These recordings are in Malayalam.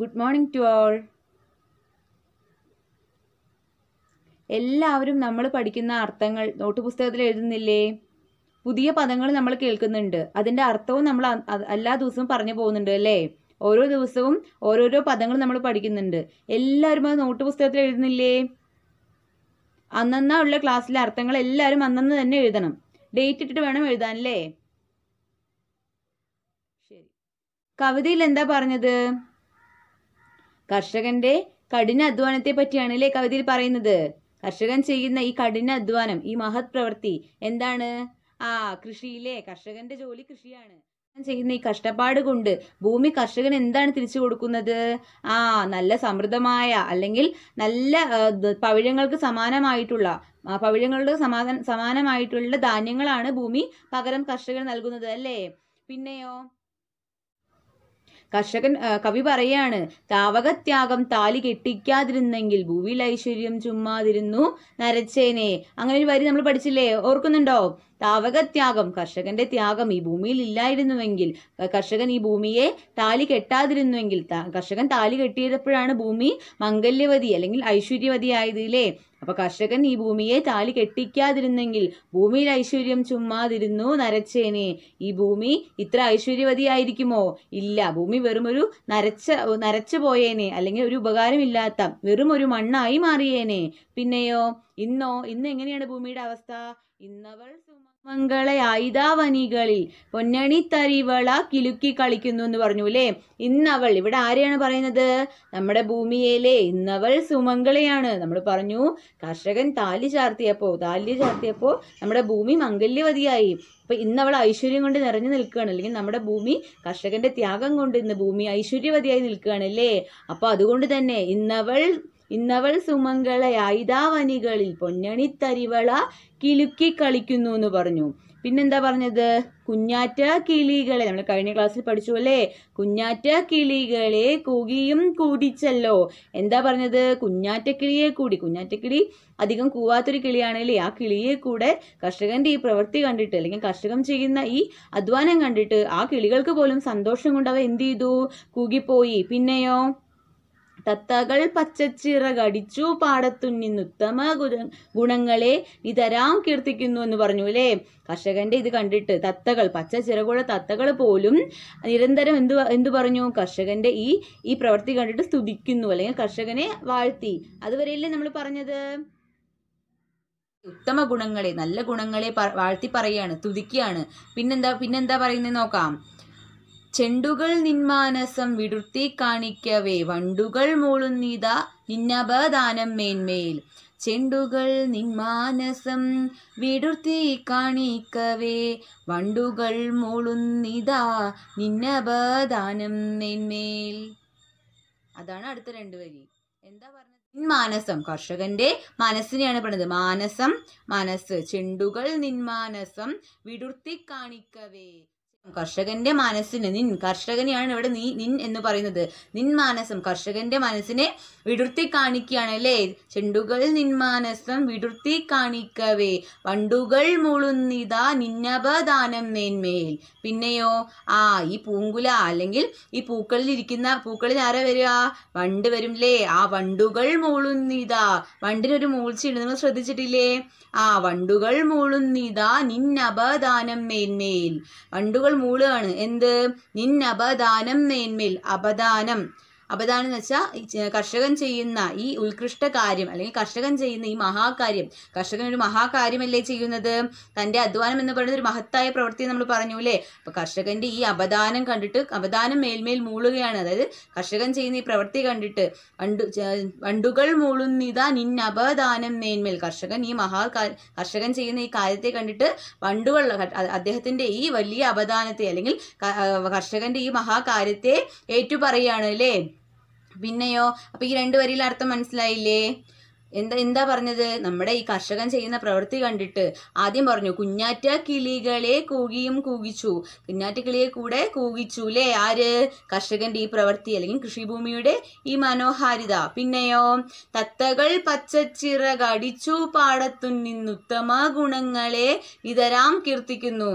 ഗുഡ് മോർണിംഗ് ടു ഓൾ എല്ലാവരും നമ്മൾ പഠിക്കുന്ന അർത്ഥങ്ങൾ നോട്ട് പുസ്തകത്തിൽ എഴുതുന്നില്ലേ പുതിയ പദങ്ങൾ നമ്മൾ കേൾക്കുന്നുണ്ട് അതിൻ്റെ അർത്ഥവും നമ്മൾ എല്ലാ ദിവസവും പറഞ്ഞു പോകുന്നുണ്ട് അല്ലേ ഓരോ ദിവസവും ഓരോരോ പദങ്ങൾ നമ്മൾ പഠിക്കുന്നുണ്ട് എല്ലാവരും അത് നോട്ട് പുസ്തകത്തിൽ എഴുതുന്നില്ലേ അന്നന്നാ ഉള്ള ക്ലാസ്സിലെ അർത്ഥങ്ങൾ എല്ലാവരും അന്നന്ന് തന്നെ എഴുതണം ഡേറ്റ് ഇട്ടിട്ട് വേണം എഴുതാൻ അല്ലേ ശരി കവിതയിൽ എന്താ പറഞ്ഞത് കർഷകന്റെ കഠിന അധ്വാനത്തെ പറ്റിയാണ് അല്ലേ കവിതയിൽ പറയുന്നത് കർഷകൻ ചെയ്യുന്ന ഈ കഠിന അധ്വാനം ഈ മഹത് പ്രവൃത്തി എന്താണ് ആ കൃഷിയിലെ കർഷകന്റെ ജോലി കൃഷിയാണ് ചെയ്യുന്ന ഈ കഷ്ടപ്പാട് കൊണ്ട് ഭൂമി കർഷകൻ എന്താണ് തിരിച്ചു കൊടുക്കുന്നത് ആ നല്ല സമൃദ്ധമായ അല്ലെങ്കിൽ നല്ല പവിഴങ്ങൾക്ക് സമാനമായിട്ടുള്ള പവിഴങ്ങളുടെ സമാധാന സമാനമായിട്ടുള്ള ധാന്യങ്ങളാണ് ഭൂമി പകരം കർഷകൻ നൽകുന്നത് അല്ലേ പിന്നെയോ കർഷകൻ കവി പറയാണ് താവകത്യാഗം താലി കെട്ടിക്കാതിരുന്നെങ്കിൽ ഭൂവിൽ ഐശ്വര്യം ചുമ്മാതിരുന്നു നരച്ചേനെ അങ്ങനെ ഒരു വരി നമ്മൾ പഠിച്ചില്ലേ ഓർക്കുന്നുണ്ടോ താവകത്യാഗം കർഷകന്റെ ത്യാഗം ഈ ഭൂമിയിൽ ഇല്ലായിരുന്നുവെങ്കിൽ കർഷകൻ ഈ ഭൂമിയെ താലി കെട്ടാതിരുന്നുവെങ്കിൽ കർഷകൻ താലി കെട്ടിയപ്പോഴാണ് ഭൂമി മംഗല്യവതി അല്ലെങ്കിൽ ഐശ്വര്യവതിയായതിലേ അപ്പൊ കർഷകൻ ഈ ഭൂമിയെ താലി കെട്ടിക്കാതിരുന്നെങ്കിൽ ഭൂമിയിൽ ഐശ്വര്യം ചുമ്മാതിരുന്നു നരച്ചേനെ ഈ ഭൂമി ഇത്ര ഐശ്വര്യവതിയായിരിക്കുമോ ഇല്ല ഭൂമി വെറും ഒരു നരച്ച നരച്ചു പോയേനെ അല്ലെങ്കിൽ ഒരു ഉപകാരമില്ലാത്ത വെറും ഒരു മണ്ണായി മാറിയേനെ പിന്നെയോ ഇന്നോ ഇന്ന് എങ്ങനെയാണ് ഭൂമിയുടെ അവസ്ഥ ഇന്നവൾ സുമംഗളെ ആയിതാവനികളിൽ തരിവള കിലുക്കി കളിക്കുന്നു എന്ന് പറഞ്ഞു അല്ലേ ഇന്നവൾ ഇവിടെ ആരെയാണ് പറയുന്നത് നമ്മുടെ ഭൂമിയിലെ ഇന്നവൾ സുമംഗളയാണ് നമ്മൾ പറഞ്ഞു കർഷകൻ താലി ചാർത്തിയപ്പോൾ താലി ചാർത്തിയപ്പോൾ നമ്മുടെ ഭൂമി മംഗല്യവതിയായി അപ്പൊ ഇന്നവൾ ഐശ്വര്യം കൊണ്ട് നിറഞ്ഞു നിൽക്കുകയാണ് അല്ലെങ്കിൽ നമ്മുടെ ഭൂമി കർഷകന്റെ ത്യാഗം കൊണ്ട് ഇന്ന് ഭൂമി ഐശ്വര്യവതിയായി നിൽക്കുകയാണ് അല്ലേ അപ്പൊ അതുകൊണ്ട് തന്നെ ഇന്നവൾ ഇന്നവൾ സുമംഗളയായിതാ വനികളിൽ പൊന്നണിത്തരിവള കിലുക്കി കളിക്കുന്നു എന്ന് പറഞ്ഞു പിന്നെന്താ പറഞ്ഞത് കുഞ്ഞാറ്റ കിളികളെ നമ്മൾ കഴിഞ്ഞ ക്ലാസ്സിൽ പഠിച്ചു അല്ലേ കുഞ്ഞാറ്റ കിളികളെ കൂകിയും കൂടിച്ചല്ലോ എന്താ പറഞ്ഞത് കുഞ്ഞാറ്റ കിളിയെ കൂടി കുഞ്ഞാറ്റ കിളി അധികം കൂവാത്തൊരു കിളിയാണല്ലേ ആ കിളിയെ കൂടെ കർഷകന്റെ ഈ പ്രവൃത്തി കണ്ടിട്ട് അല്ലെങ്കിൽ കർഷകം ചെയ്യുന്ന ഈ അധ്വാനം കണ്ടിട്ട് ആ കിളികൾക്ക് പോലും സന്തോഷം കൊണ്ട് അവ എന്ത് ചെയ്തു കൂകിപ്പോയി പിന്നെയോ തത്തകൾ പച്ചച്ചിറകടിച്ചു പാടത്തുനിന്നുത്തമ ഗുണങ്ങളെ നിതരാം കീർത്തിക്കുന്നു എന്ന് പറഞ്ഞു അല്ലേ കർഷകന്റെ ഇത് കണ്ടിട്ട് തത്തകൾ പച്ചച്ചിറകുള്ള തത്തകൾ പോലും നിരന്തരം എന്തു എന്തു പറഞ്ഞു കർഷകന്റെ ഈ ഈ പ്രവൃത്തി കണ്ടിട്ട് സ്തുതിക്കുന്നു അല്ലെങ്കിൽ കർഷകനെ വാഴ്ത്തി അതുവരെയല്ലേ നമ്മൾ പറഞ്ഞത് ഉത്തമ ഗുണങ്ങളെ നല്ല ഗുണങ്ങളെ വാഴ്ത്തി പറയാണ് തുതിക്കുകയാണ് പിന്നെന്താ പിന്നെന്താ പറയുന്നത് നോക്കാം ചെണ്ടുകൾ നിന്മാനസം വിടുത്തി കാണിക്കവേ വണ്ടുകൾ മൂളുന്നീത നിന്നപദാനം മേന്മേൽ ചെണ്ടുകൾ നിന്മാനസം വിടുത്തി കാണിക്കവേ വണ്ടുകൾ മൂളുന്നിതാ നിന്നപദാനം മേന്മേൽ അതാണ് അടുത്ത രണ്ട് വരി എന്താ പറഞ്ഞത് മാനസം കർഷകന്റെ മനസ്സിനെയാണ് പറഞ്ഞത് മാനസം മനസ്സ് ചെണ്ടുകൾ നിന്മാനസം വിടുത്തി കാണിക്കവേ കർഷകന്റെ മനസ്സിന് നിൻ കർഷകനെയാണ് ഇവിടെ നീ നിൻ എന്ന് പറയുന്നത് നിൻ മാനസം കർഷകന്റെ മനസ്സിനെ വിടുർത്തി കാണിക്കുകയാണ് അല്ലേ ചെണ്ടുകൾ നിൻ മാനസം വിടുർത്തി കാണിക്കവേ വണ്ടുകൾ മുളുന്നിതാ നിന്നപദാനം മേന്മേൽ പിന്നെയോ ആ ഈ പൂങ്കുല അല്ലെങ്കിൽ ഈ പൂക്കളിൽ ഇരിക്കുന്ന പൂക്കളിൽ ആരാ വരിക വണ്ട് വരും അല്ലേ ആ വണ്ടുകൾ മൂളുന്നിതാ വണ്ടിനൊരു മൂൾച്ചയുണ്ട് നിങ്ങൾ ശ്രദ്ധിച്ചിട്ടില്ലേ ആ വണ്ടുകൾ മൂളുന്നിതാ നിന്നപദാനം മേന്മേൽ വണ്ടുകൾ മൂളുകയാണ് എന്ത് നിന്നപദാനം മേന്മേൽ അപദാനം അപ്പൊ ഇതാണെന്ന് വെച്ചാൽ കർഷകൻ ചെയ്യുന്ന ഈ ഉത്കൃഷ്ട കാര്യം അല്ലെങ്കിൽ കർഷകൻ ചെയ്യുന്ന ഈ മഹാകാര്യം കർഷകൻ ഒരു മഹാകാര്യമല്ലേ ചെയ്യുന്നത് തന്റെ അധ്വാനം എന്ന് പറയുന്നത് ഒരു മഹത്തായ പ്രവൃത്തി നമ്മൾ പറഞ്ഞു അല്ലേ അപ്പോൾ കർഷകന്റെ ഈ അവദാനം കണ്ടിട്ട് അവദാനം മേൽമേൽ മൂളുകയാണ് അതായത് കർഷകൻ ചെയ്യുന്ന ഈ പ്രവൃത്തി കണ്ടിട്ട് വണ്ടു വണ്ടുകൾ നിൻ നിന്നപദാനം മേന്മേൽ കർഷകൻ ഈ മഹാ കർഷകൻ ചെയ്യുന്ന ഈ കാര്യത്തെ കണ്ടിട്ട് വണ്ടുകൾ അദ്ദേഹത്തിന്റെ ഈ വലിയ അവദാനത്തെ അല്ലെങ്കിൽ കർഷകന്റെ ഈ മഹാകാര്യത്തെ ഏറ്റുപറയാണ് അല്ലേ പിന്നെയോ അപ്പോൾ ഈ രണ്ട് വരിയിൽ അർത്ഥം മനസ്സിലായില്ലേ എന്താ എന്താ പറഞ്ഞത് നമ്മുടെ ഈ കർഷകൻ ചെയ്യുന്ന പ്രവൃത്തി കണ്ടിട്ട് ആദ്യം പറഞ്ഞു കുഞ്ഞാറ്റ കിളികളെ കൂകിയും കൂകിച്ചു കുഞ്ഞാറ്റ കിളിയെ കൂടെ കൂകിച്ചു അല്ലേ ആര് കർഷകന്റെ ഈ പ്രവൃത്തി അല്ലെങ്കിൽ കൃഷിഭൂമിയുടെ ഈ മനോഹാരിത പിന്നെയോ തത്തകൾ പച്ചച്ചിറകടിച്ചു പാടത്തു നിന്നുത്തമ ഗുണങ്ങളെ ഇതരാം കീർത്തിക്കുന്നു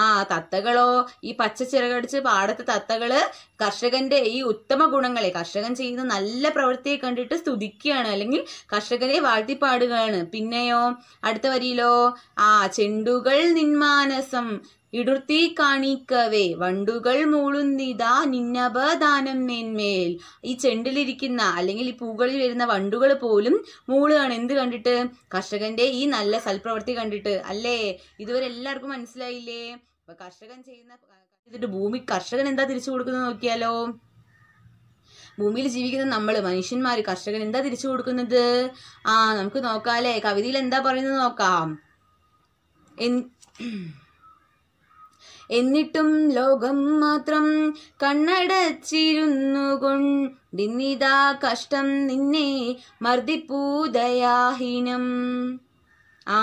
ആ തത്തകളോ ഈ പച്ചച്ചിറകടിച്ച് പാടത്ത് തത്തകള് കർഷകന്റെ ഈ ഉത്തമ ഗുണങ്ങളെ കർഷകൻ ചെയ്യുന്ന നല്ല പ്രവൃത്തിയെ കണ്ടിട്ട് സ്തുതിക്കുകയാണ് അല്ലെങ്കിൽ കർഷകൻ മകളെ വാഴ്ത്തിപ്പാടുകയാണ് പിന്നെയോ അടുത്ത വരിയിലോ ആ ചെണ്ടുകൾ നിന്മാനസം ഇടുർത്തി കാണിക്കവേ വണ്ടുകൾ മൂളുന്നിതാ നിന്നപദാനം മേന്മേൽ ഈ ചെണ്ടിലിരിക്കുന്ന അല്ലെങ്കിൽ ഈ പൂകളിൽ വരുന്ന വണ്ടുകൾ പോലും മൂളുകയാണ് എന്ത് കണ്ടിട്ട് കർഷകന്റെ ഈ നല്ല സൽപ്രവൃത്തി കണ്ടിട്ട് അല്ലേ ഇതുവരെ എല്ലാവർക്കും മനസ്സിലായില്ലേ അപ്പൊ കർഷകൻ ചെയ്യുന്ന ഭൂമി കർഷകൻ എന്താ തിരിച്ചു കൊടുക്കുന്നത് നോക്കിയാലോ ഭൂമിയിൽ ജീവിക്കുന്ന നമ്മൾ മനുഷ്യന്മാർ കർഷകൻ എന്താ തിരിച്ചു കൊടുക്കുന്നത് ആ നമുക്ക് നോക്കാല്ലേ കവിതയിൽ എന്താ പറയുന്നത് നോക്കാം എന്നിട്ടും ലോകം മാത്രം കണ്ണടച്ചിരുന്നു കൊണ്ടിന്നിതാ കഷ്ടം നിന്നെ ദയാഹീനം ആ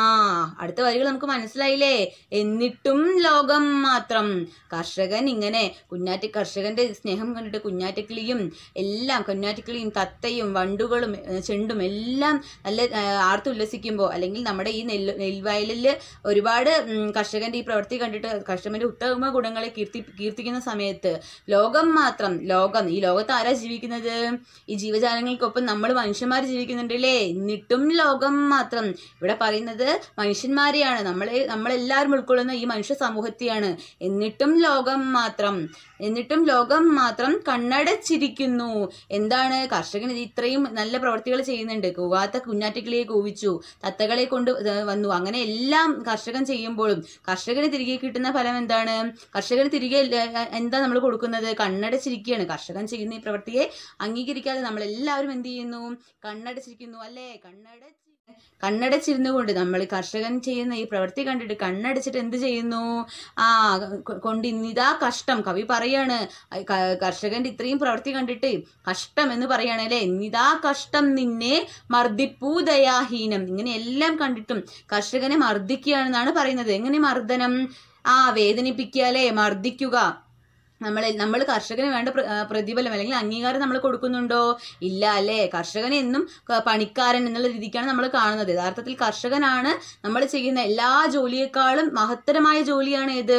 അടുത്ത വരികൾ നമുക്ക് മനസ്സിലായില്ലേ എന്നിട്ടും ലോകം മാത്രം കർഷകൻ ഇങ്ങനെ കുഞ്ഞാറ്റ കർഷകന്റെ സ്നേഹം കണ്ടിട്ട് കുഞ്ഞാറ്റക്കിളിയും എല്ലാം കുഞ്ഞാറ്റക്കിളിയും തത്തയും വണ്ടുകളും ചെണ്ടും എല്ലാം നല്ല ആർത്തുല്ലസിക്കുമ്പോൾ അല്ലെങ്കിൽ നമ്മുടെ ഈ നെല്ല് നെൽവയലിൽ ഒരുപാട് കർഷകന്റെ ഈ പ്രവൃത്തി കണ്ടിട്ട് കർഷകന്റെ ഉത്തമ ഗുണങ്ങളെ കീർത്തി കീർത്തിക്കുന്ന സമയത്ത് ലോകം മാത്രം ലോകം ഈ ലോകത്ത് ആരാ ജീവിക്കുന്നത് ഈ ജീവജാലങ്ങൾക്കൊപ്പം നമ്മൾ മനുഷ്യന്മാർ ജീവിക്കുന്നുണ്ടല്ലേ എന്നിട്ടും ലോകം മാത്രം ഇവിടെ പറയുന്നത് ഉൾക്കൊള്ളുന്നത് മനുഷ്യന്മാരെയാണ് നമ്മളെ നമ്മളെല്ലാവരും ഉൾക്കൊള്ളുന്ന ഈ മനുഷ്യ സമൂഹത്തെയാണ് എന്നിട്ടും ലോകം മാത്രം എന്നിട്ടും ലോകം മാത്രം കണ്ണടച്ചിരിക്കുന്നു എന്താണ് കർഷകൻ ഇത്രയും നല്ല പ്രവർത്തികൾ ചെയ്യുന്നുണ്ട് കൂവാത്ത കുഞ്ഞാറ്റക്കിളിയെ കൂവിച്ചു തത്തകളെ കൊണ്ട് വന്നു അങ്ങനെ എല്ലാം കർഷകൻ ചെയ്യുമ്പോഴും കർഷകന് തിരികെ കിട്ടുന്ന ഫലം എന്താണ് കർഷകന് തിരികെ എന്താ നമ്മൾ കൊടുക്കുന്നത് കണ്ണടച്ചിരിക്കുകയാണ് കർഷകൻ ചെയ്യുന്ന ഈ പ്രവൃത്തിയെ അംഗീകരിക്കാതെ നമ്മളെല്ലാവരും എന്ത് ചെയ്യുന്നു കണ്ണടച്ചിരിക്കുന്നു അല്ലേ കണ്ണട കണ്ണടച്ചിരുന്നു കൊണ്ട് നമ്മൾ കർഷകൻ ചെയ്യുന്ന ഈ പ്രവൃത്തി കണ്ടിട്ട് കണ്ണടച്ചിട്ട് എന്ത് ചെയ്യുന്നു ആ കൊണ്ട് ഇന്നിതാ കഷ്ടം കവി പറയാണ് കർഷകന്റെ ഇത്രയും പ്രവൃത്തി കണ്ടിട്ട് കഷ്ടം എന്ന് പറയാണ് അല്ലെ ഇന്നിതാ കഷ്ടം നിന്നെ മർദ്ദിപ്പൂ ദയാഹീനം ഇങ്ങനെ എല്ലാം കണ്ടിട്ടും കർഷകനെ മർദ്ദിക്കുകയാണെന്നാണ് പറയുന്നത് എങ്ങനെ മർദ്ദനം ആ വേദനിപ്പിക്കുക അല്ലെ മർദ്ദിക്കുക നമ്മൾ നമ്മൾ കർഷകന് വേണ്ട പ്രതിഫലം അല്ലെങ്കിൽ അംഗീകാരം നമ്മൾ കൊടുക്കുന്നുണ്ടോ ഇല്ല അല്ലേ കർഷകനെ എന്നും പണിക്കാരൻ എന്നുള്ള രീതിക്കാണ് നമ്മൾ കാണുന്നത് യഥാർത്ഥത്തിൽ കർഷകനാണ് നമ്മൾ ചെയ്യുന്ന എല്ലാ ജോലിയേക്കാളും മഹത്തരമായ ജോലിയാണ് ഏത്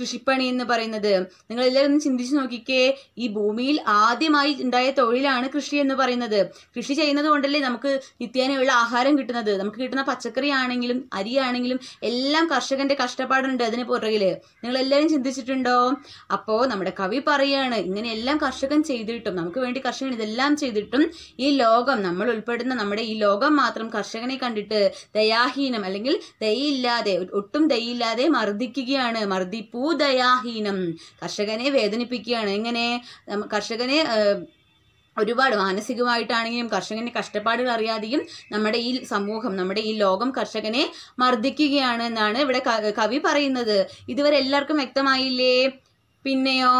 കൃഷിപ്പണി എന്ന് പറയുന്നത് നിങ്ങൾ എല്ലാവരും ഒന്ന് ചിന്തിച്ചു നോക്കിക്കേ ഈ ഭൂമിയിൽ ആദ്യമായി ഉണ്ടായ തൊഴിലാണ് കൃഷി എന്ന് പറയുന്നത് കൃഷി ചെയ്യുന്നത് കൊണ്ടല്ലേ നമുക്ക് നിത്യേനയുള്ള ആഹാരം കിട്ടുന്നത് നമുക്ക് കിട്ടുന്ന പച്ചക്കറി ആണെങ്കിലും അരി ആണെങ്കിലും എല്ലാം കർഷകന്റെ കഷ്ടപ്പാടുണ്ട് അതിന് പുറകില് നിങ്ങൾ എല്ലാവരും ചിന്തിച്ചിട്ടുണ്ടോ അപ്പോൾ നമ്മുടെ ഇവിടെ കവി പറയാണ് ഇങ്ങനെയെല്ലാം കർഷകൻ ചെയ്തിട്ടും നമുക്ക് വേണ്ടി കർഷകൻ ഇതെല്ലാം ചെയ്തിട്ടും ഈ ലോകം നമ്മൾ ഉൾപ്പെടുന്ന നമ്മുടെ ഈ ലോകം മാത്രം കർഷകനെ കണ്ടിട്ട് ദയാഹീനം അല്ലെങ്കിൽ ദയയില്ലാതെ ഒട്ടും ദയയില്ലാതെ മർദ്ദിക്കുകയാണ് മർദ്ദിപ്പൂ ദയാഹീനം കർഷകനെ വേദനിപ്പിക്കുകയാണ് എങ്ങനെ കർഷകനെ ഒരുപാട് മാനസികമായിട്ടാണെങ്കിലും കർഷകൻ്റെ കഷ്ടപ്പാടുകൾ അറിയാതെയും നമ്മുടെ ഈ സമൂഹം നമ്മുടെ ഈ ലോകം കർഷകനെ മർദ്ദിക്കുകയാണ് എന്നാണ് ഇവിടെ കവി പറയുന്നത് ഇതുവരെ എല്ലാവർക്കും വ്യക്തമായില്ലേ പിന്നെയോ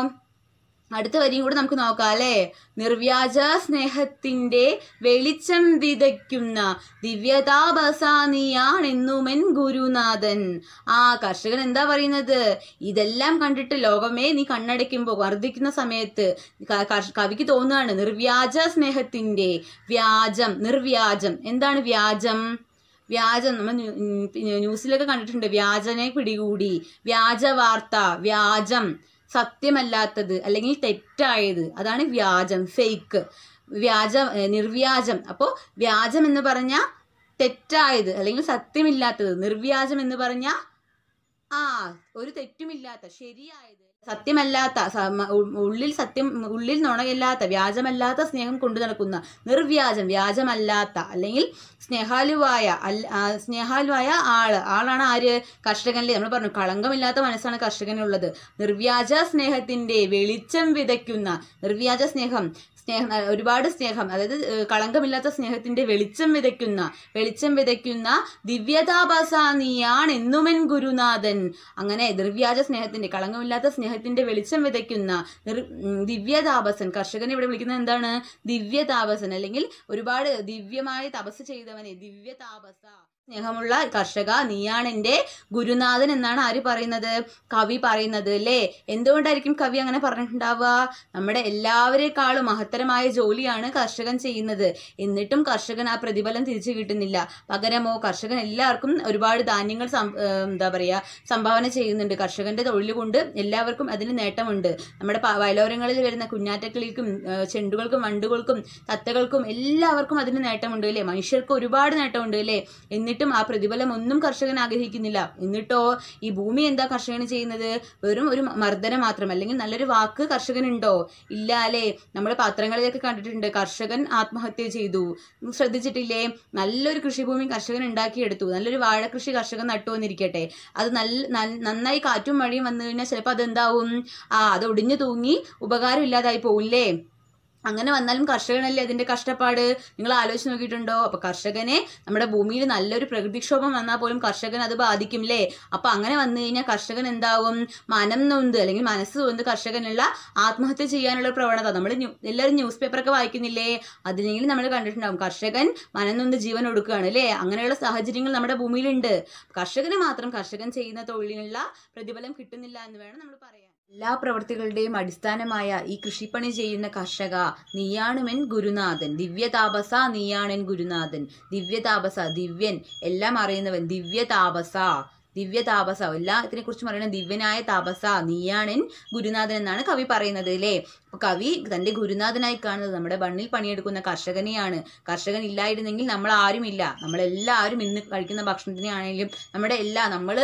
അടുത്ത വരിയും കൂടെ നമുക്ക് നോക്കാം അല്ലെ നിർവ്യാജ സ്നേഹത്തിന്റെ വെളിച്ചം വിതയ്ക്കുന്ന ദിവ്യതാപസാനിയാണെന്നുമെൻ ഗുരുനാഥൻ ആ കർഷകൻ എന്താ പറയുന്നത് ഇതെല്ലാം കണ്ടിട്ട് ലോകമേ നീ കണ്ണടയ്ക്കുമ്പോ വർദ്ധിക്കുന്ന സമയത്ത് കവിക്ക് തോന്നുകയാണ് നിർവ്യാജ സ്നേഹത്തിന്റെ വ്യാജം നിർവ്യാജം എന്താണ് വ്യാജം വ്യാജം നമ്മൾ ന്യൂസിലൊക്കെ കണ്ടിട്ടുണ്ട് വ്യാജനെ പിടികൂടി വ്യാജ വാർത്ത വ്യാജം സത്യമല്ലാത്തത് അല്ലെങ്കിൽ തെറ്റായത് അതാണ് വ്യാജം ഫേക്ക് വ്യാജം നിർവ്യാജം അപ്പോൾ വ്യാജം എന്ന് പറഞ്ഞാൽ തെറ്റായത് അല്ലെങ്കിൽ സത്യമില്ലാത്തത് നിർവ്യാജം എന്ന് പറഞ്ഞാൽ ആ ഒരു തെറ്റുമില്ലാത്ത ശരിയായത് സത്യമല്ലാത്ത ഉള്ളിൽ സത്യം ഉള്ളിൽ നുണയില്ലാത്ത വ്യാജമല്ലാത്ത സ്നേഹം കൊണ്ടു നടക്കുന്ന നിർവ്യാജം വ്യാജമല്ലാത്ത അല്ലെങ്കിൽ സ്നേഹാലുവായ അല്ല സ്നേഹാലുവായ ആള് ആളാണ് ആര് കർഷകനിലെ നമ്മൾ പറഞ്ഞു കളങ്കമില്ലാത്ത മനസ്സാണ് കർഷകനുള്ളത് നിർവ്യാജ സ്നേഹത്തിന്റെ വെളിച്ചം വിതയ്ക്കുന്ന നിർവ്യാജ സ്നേഹം സ്നേഹം ഒരുപാട് സ്നേഹം അതായത് കളങ്കമില്ലാത്ത സ്നേഹത്തിന്റെ വെളിച്ചം വിതയ്ക്കുന്ന വെളിച്ചം വിതയ്ക്കുന്ന ദിവ്യതാപസ നീയാണ് എന്നുമൻ ഗുരുനാഥൻ അങ്ങനെ ദ്രവ്യാജ സ്നേഹത്തിന്റെ കളങ്കമില്ലാത്ത സ്നേഹത്തിന്റെ വെളിച്ചം വിതയ്ക്കുന്ന ദിവ്യതാപസൻ കർഷകനെ ഇവിടെ വിളിക്കുന്നത് എന്താണ് ദിവ്യതാപസൻ അല്ലെങ്കിൽ ഒരുപാട് ദിവ്യമായ തപസ് ചെയ്തവനെ ദിവ്യതാപസ സ്നേഹമുള്ള കർഷക നീയാണ് എൻ്റെ ഗുരുനാഥൻ എന്നാണ് ആര് പറയുന്നത് കവി പറയുന്നത് അല്ലേ എന്തുകൊണ്ടായിരിക്കും കവി അങ്ങനെ പറഞ്ഞിട്ടുണ്ടാവുക നമ്മുടെ എല്ലാവരെക്കാളും മഹത്തരമായ ജോലിയാണ് കർഷകൻ ചെയ്യുന്നത് എന്നിട്ടും കർഷകൻ ആ പ്രതിഫലം തിരിച്ചു കിട്ടുന്നില്ല പകരമോ കർഷകൻ എല്ലാവർക്കും ഒരുപാട് ധാന്യങ്ങൾ എന്താ പറയുക സംഭാവന ചെയ്യുന്നുണ്ട് കർഷകന്റെ തൊഴിൽ കൊണ്ട് എല്ലാവർക്കും അതിന് നേട്ടമുണ്ട് നമ്മുടെ വയലോരങ്ങളിൽ വരുന്ന കുഞ്ഞാറ്റക്കിളിക്കും ചെണ്ടുകൾക്കും വണ്ടുകൾക്കും തത്തകൾക്കും എല്ലാവർക്കും അതിന് നേട്ടമുണ്ട് അല്ലേ മനുഷ്യർക്ക് ഒരുപാട് നേട്ടമുണ്ട് അല്ലേ എന്നിട്ട് എന്നിട്ടും ആ പ്രതിഫലം ഒന്നും കർഷകൻ ആഗ്രഹിക്കുന്നില്ല എന്നിട്ടോ ഈ ഭൂമി എന്താ കർഷകന് ചെയ്യുന്നത് വെറും ഒരു മർദ്ദനം മാത്രം അല്ലെങ്കിൽ നല്ലൊരു വാക്ക് കർഷകനുണ്ടോ ഇല്ല അല്ലേ നമ്മൾ പത്രങ്ങളിലൊക്കെ കണ്ടിട്ടുണ്ട് കർഷകൻ ആത്മഹത്യ ചെയ്തു ശ്രദ്ധിച്ചിട്ടില്ലേ നല്ലൊരു കൃഷിഭൂമി കർഷകൻ ഉണ്ടാക്കിയെടുത്തു നല്ലൊരു വാഴ കൃഷി കർഷകൻ നട്ടു എന്നിരിക്കട്ടെ അത് നല്ല നന്നായി കാറ്റും മഴയും വന്നു കഴിഞ്ഞാൽ ചിലപ്പോൾ അതെന്താവും ആ അത് ഒടിഞ്ഞു തൂങ്ങി ഉപകാരം ഇല്ലാതായി പോകില്ലേ അങ്ങനെ വന്നാലും കർഷകനല്ലേ അതിൻ്റെ കഷ്ടപ്പാട് നിങ്ങൾ ആലോചിച്ച് നോക്കിയിട്ടുണ്ടോ അപ്പോൾ കർഷകനെ നമ്മുടെ ഭൂമിയിൽ നല്ലൊരു പ്രകൃതിക്ഷോഭം വന്നാൽ പോലും കർഷകൻ അത് ബാധിക്കും അല്ലേ അപ്പോൾ അങ്ങനെ വന്നു കഴിഞ്ഞാൽ കർഷകൻ എന്താവും മനം നൊന്ത് അല്ലെങ്കിൽ മനസ്സ് നൊന്ത് കർഷകനുള്ള ആത്മഹത്യ ചെയ്യാനുള്ള പ്രവണത നമ്മൾ എല്ലാവരും ന്യൂസ് പേപ്പറൊക്കെ വായിക്കുന്നില്ലേ അതിനെങ്കിലും നമ്മൾ കണ്ടിട്ടുണ്ടാവും കർഷകൻ മനം നൊന്ത് ജീവൻ ഒടുക്കുകയാണ് അല്ലേ അങ്ങനെയുള്ള സാഹചര്യങ്ങൾ നമ്മുടെ ഭൂമിയിലുണ്ട് കർഷകന് മാത്രം കർഷകൻ ചെയ്യുന്ന തൊഴിലിനുള്ള പ്രതിഫലം കിട്ടുന്നില്ല എന്ന് വേണം നമ്മൾ പറയാൻ എല്ലാ പ്രവൃത്തികളുടെയും അടിസ്ഥാനമായ ഈ കൃഷിപ്പണി ചെയ്യുന്ന കർഷക നീയാണുമെൻ ഗുരുനാഥൻ ദിവ്യതാപസ നീയാണെൻ ഗുരുനാഥൻ ദിവ്യതാപസ ദിവ്യൻ എല്ലാം അറിയുന്നവൻ ദിവ്യതാപസ ദിവ്യ താപസ കുറിച്ച് പറയുന്നത് ദിവ്യനായ താപസ നീയാണൻ ഗുരുനാഥൻ എന്നാണ് കവി പറയുന്നത് അല്ലേ കവി തന്റെ ഗുരുനാഥനായി കാണുന്നത് നമ്മുടെ ബണ്ണിൽ പണിയെടുക്കുന്ന കർഷകനെയാണ് കർഷകൻ ഇല്ലായിരുന്നെങ്കിൽ നമ്മൾ ആരും ഇല്ല നമ്മളെല്ലാവരും ഇന്ന് കഴിക്കുന്ന ഭക്ഷണത്തിനെ ആണെങ്കിലും നമ്മുടെ എല്ലാ നമ്മൾ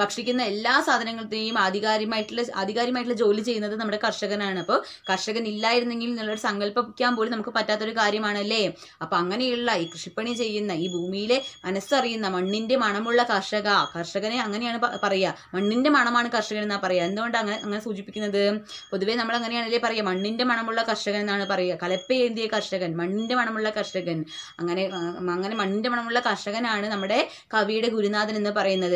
ഭക്ഷിക്കുന്ന എല്ലാ സാധനങ്ങളുടെയും ആധികാരികമായിട്ടുള്ള ആധികാരികമായിട്ടുള്ള ജോലി ചെയ്യുന്നത് നമ്മുടെ കർഷകനാണ് അപ്പോൾ കർഷകൻ ഇല്ലായിരുന്നെങ്കിൽ എന്നുള്ളൊരു സങ്കല്പിക്കാൻ പോലും നമുക്ക് പറ്റാത്തൊരു കാര്യമാണല്ലേ അപ്പോൾ അങ്ങനെയുള്ള ഈ കൃഷിപ്പണി ചെയ്യുന്ന ഈ ഭൂമിയിലെ മനസ്സറിയുന്ന മണ്ണിൻ്റെ മണമുള്ള കർഷക കർഷകനെ അങ്ങനെയാണ് പറയുക മണ്ണിന്റെ മണമാണ് കർഷകൻ എന്നാ പറയുക എന്തുകൊണ്ട് അങ്ങനെ അങ്ങനെ സൂചിപ്പിക്കുന്നത് പൊതുവേ നമ്മൾ അങ്ങനെയാണല്ലേ പറയുക മണ്ണിന്റെ മണമുള്ള കർഷകൻ എന്നാണ് പറയുക കലപ്പയേന്തിയ കർഷകൻ മണ്ണിന്റെ മണമുള്ള കർഷകൻ അങ്ങനെ അങ്ങനെ മണ്ണിന്റെ മണമുള്ള കർഷകനാണ് നമ്മുടെ കവിയുടെ ഗുരുനാഥൻ എന്ന് പറയുന്നത്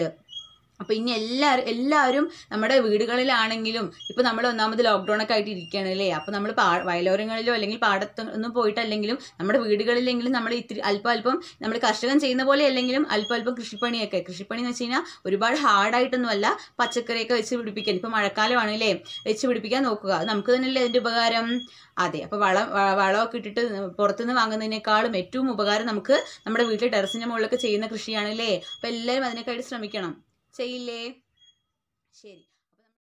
അപ്പൊ ഇനി എല്ലാവരും എല്ലാവരും നമ്മുടെ വീടുകളിലാണെങ്കിലും ഇപ്പൊ നമ്മൾ ഒന്നാമത് ലോക്ക്ഡൌൺ ഒക്കെ ആയിട്ട് ഇരിക്കുകയാണ് അല്ലേ അപ്പോൾ നമ്മൾ വയലോരങ്ങളിലോ അല്ലെങ്കിൽ പാടത്തൊന്നും പോയിട്ടല്ലെങ്കിലും നമ്മുടെ വീടുകളിലെങ്കിലും നമ്മൾ ഇത്തിരി അല്പം അല്പം നമ്മൾ കർഷകൻ ചെയ്യുന്ന പോലെ അല്ലെങ്കിലും അല്പം അല്പം കൃഷിപ്പണിയൊക്കെ കൃഷിപ്പണി എന്ന് വെച്ച് കഴിഞ്ഞാൽ ഒരുപാട് അല്ല പച്ചക്കറിയൊക്കെ വെച്ച് പിടിപ്പിക്കാൻ ഇപ്പൊ മഴക്കാലമാണ് അല്ലേ വെച്ച് പിടിപ്പിക്കാൻ നോക്കുക അത് നമുക്ക് തന്നെയല്ലേ അതിന്റെ ഉപകാരം അതെ അപ്പോൾ വളം വളമൊക്കെ ഇട്ടിട്ട് പുറത്തുനിന്ന് വാങ്ങുന്നതിനേക്കാളും ഏറ്റവും ഉപകാരം നമുക്ക് നമ്മുടെ വീട്ടിലെ ടെറസിന്റെ മുകളിലൊക്കെ ചെയ്യുന്ന കൃഷിയാണല്ലേ അപ്പോൾ എല്ലാവരും ആയിട്ട് ശ്രമിക്കണം ചെയ്യില്ലേ ശരി